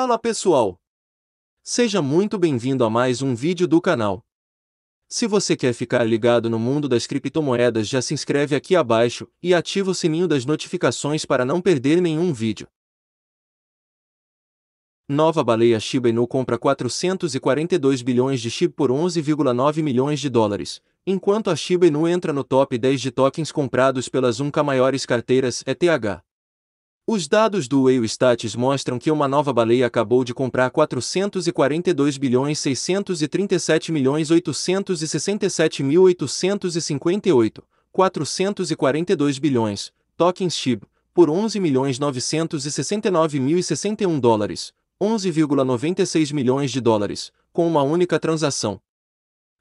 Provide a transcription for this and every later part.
Fala pessoal! Seja muito bem-vindo a mais um vídeo do canal. Se você quer ficar ligado no mundo das criptomoedas já se inscreve aqui abaixo e ativa o sininho das notificações para não perder nenhum vídeo. Nova baleia Shiba Inu compra 442 bilhões de SHIB por 11,9 milhões de dólares, enquanto a Shiba Inu entra no top 10 de tokens comprados pelas 1K maiores carteiras ETH. Os dados do Whale mostram que uma nova baleia acabou de comprar 442 bilhões 637 milhões 867 mil 858, 442 bilhões, tokens SHIB, por 11 milhões 969 mil 61 dólares, 11,96 milhões de dólares, com uma única transação,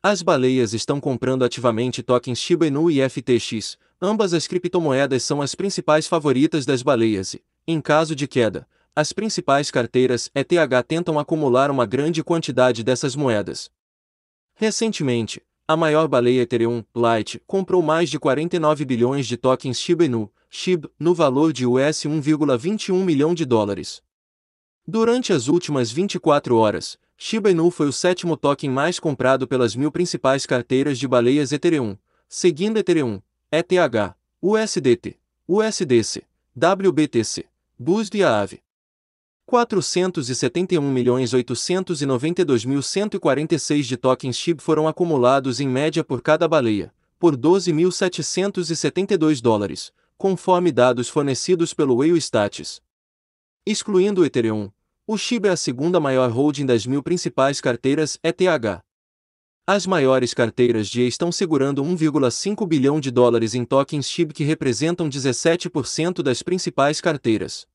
as baleias estão comprando ativamente tokens Shiba Inu e FTX. Ambas as criptomoedas são as principais favoritas das baleias e, em caso de queda, as principais carteiras ETH tentam acumular uma grande quantidade dessas moedas. Recentemente, a maior baleia Ethereum, Lite, comprou mais de 49 bilhões de tokens Shiba Inu, SHIB, no valor de US 1,21 milhão de dólares. Durante as últimas 24 horas, Shiba Inu foi o sétimo token mais comprado pelas mil principais carteiras de baleias Ethereum, seguindo Ethereum, ETH, USDT, USDC, WBTC, BUSD e AAVE. 471.892.146 de tokens SHIB foram acumulados em média por cada baleia, por 12.772 dólares, conforme dados fornecidos pelo Whale Status. Excluindo o Ethereum, o Shib é a segunda maior holding das mil principais carteiras ETH. As maiores carteiras de E estão segurando 1,5 bilhão de dólares em tokens SHIB que representam 17% das principais carteiras.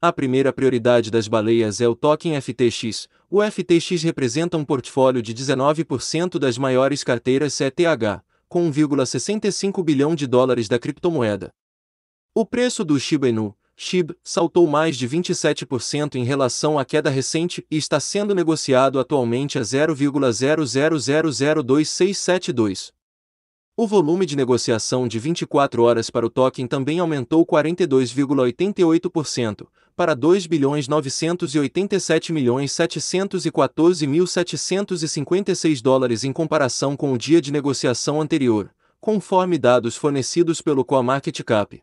A primeira prioridade das baleias é o token FTX. O FTX representa um portfólio de 19% das maiores carteiras ETH, com 1,65 bilhão de dólares da criptomoeda. O preço do Shiba Inu, é SHIB saltou mais de 27% em relação à queda recente e está sendo negociado atualmente a 0,00002672. O volume de negociação de 24 horas para o token também aumentou 42,88% para 2 bilhões 987 milhões 714.756 dólares em comparação com o dia de negociação anterior, conforme dados fornecidos pelo CoinMarketCap.